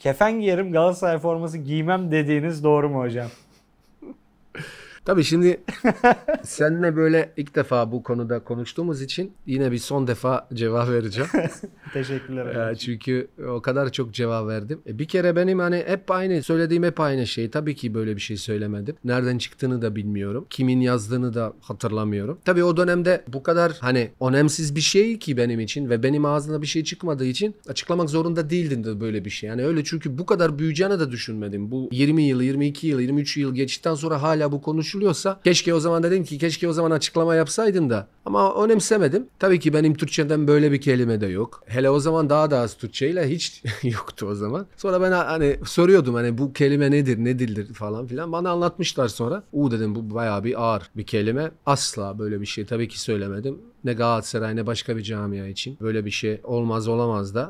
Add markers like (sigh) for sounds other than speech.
kefen giyerim Galatasaray forması giymem dediğiniz doğru mu hocam? Tabii şimdi (laughs) seninle böyle ilk defa bu konuda konuştuğumuz için yine bir son defa cevap vereceğim. (laughs) Teşekkürler. E, çünkü o kadar çok cevap verdim. E, bir kere benim hani hep aynı söylediğim hep aynı şey. Tabii ki böyle bir şey söylemedim. Nereden çıktığını da bilmiyorum. Kimin yazdığını da hatırlamıyorum. Tabii o dönemde bu kadar hani önemsiz bir şey ki benim için ve benim ağzımda bir şey çıkmadığı için açıklamak zorunda değildim de böyle bir şey. Yani öyle çünkü bu kadar büyüyeceğini de düşünmedim. Bu 20 yıl, 22 yıl, 23 yıl geçtikten sonra hala bu konuşulur konuşuluyorsa keşke o zaman dedim ki keşke o zaman açıklama yapsaydım da ama önemsemedim. Tabii ki benim Türkçeden böyle bir kelime de yok. Hele o zaman daha da az Türkçeyle hiç (laughs) yoktu o zaman. Sonra ben hani soruyordum hani bu kelime nedir, ne dildir falan filan. Bana anlatmışlar sonra. U dedim bu bayağı bir ağır bir kelime. Asla böyle bir şey tabii ki söylemedim. Ne Galatasaray ne başka bir camia için. Böyle bir şey olmaz olamaz da.